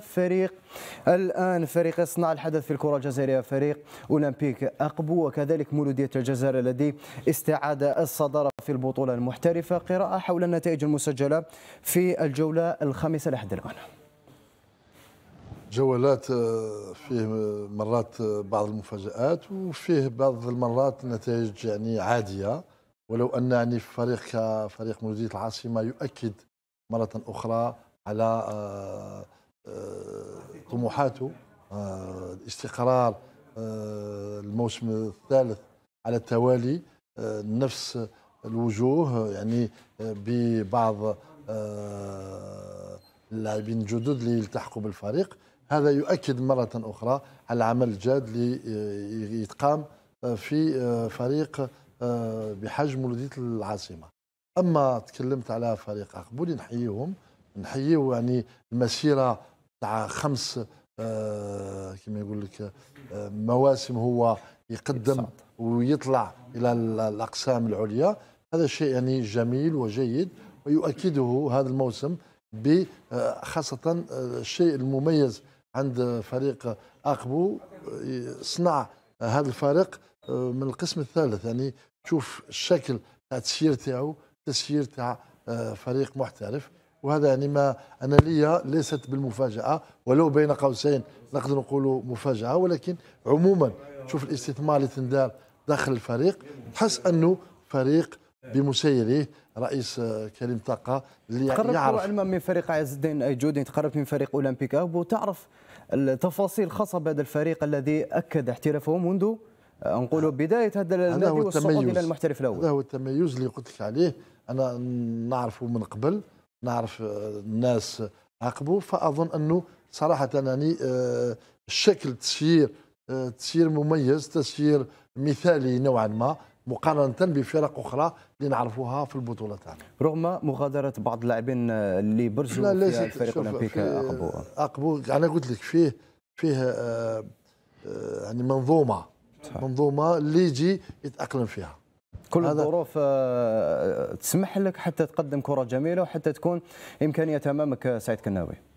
فريق الآن فريق يصنع الحدث في الكرة الجزائرية فريق أولمبيك أقبو وكذلك مولودية الجزائر الذي استعاد الصدارة في البطولة المحترفة قراءة حول النتائج المسجلة في الجولة الخامسة لحد الآن جولات آه، فيه مرات بعض المفاجآت وفيه بعض المرات نتائج يعني عادية ولو أن يعني فريق كفريق مولودية العاصمة يؤكد مرة أخرى على آه، آه، طموحاته آه، الاستقرار آه، الموسم الثالث على التوالي نفس الوجوه يعني ببعض اللاعبين الجدد اللي يلتحقوا بالفريق هذا يؤكد مرة أخرى على العمل الجاد اللي يتقام في فريق بحجم ولدية العاصمة أما تكلمت على فريق أقبولي نحييهم نحييه يعني المسيرة تاع خمس آه، كما يقول لك آه، مواسم هو يقدم ويطلع الى الاقسام العليا هذا شيء يعني جميل وجيد ويؤكده هذا الموسم آه، خاصة الشيء المميز عند فريق أقبو صنع هذا الفريق من القسم الثالث يعني تشوف الشكل تاع التسيير تاعو تسيير تاع فريق محترف وهذا يعني ما ليا ليست بالمفاجأة ولو بين قوسين نقدر نقولوا مفاجأة ولكن عموما شوف الاستثمار اللي تندار داخل الفريق تحس أنه فريق بمسيره رئيس آه، كريم طاقة اللي تقربت يعرف علما من فريق عز الدين أيجود تقربت من فريق أولمبيك وتعرف التفاصيل الخاصة بهذا الفريق الذي أكد احترافه منذ آه، نقولوا بداية هذا النادي والصعود إلى المحترف الأول هذا هو التميز اللي قلت لك عليه أنا نعرفه من قبل نعرف آه، الناس عقبوا فاظن انه صراحه يعني الشكل آه، تسيير آه، تسيير مميز تسيير مثالي نوعا ما مقارنه بفرق اخرى اللي نعرفوها في البطوله تاعنا رغم مغادره بعض اللاعبين اللي برزوا لا في الفريق الاولمبيك اقبو اقبو انا قلت لك فيه فيه يعني منظومه صحيح. منظومه اللي يجي يتاقلم فيها كل الظروف آه، آه، تسمح لك حتى تقدم كره جميله وحتى تكون امكانيه امامك آه، سعيد كناوي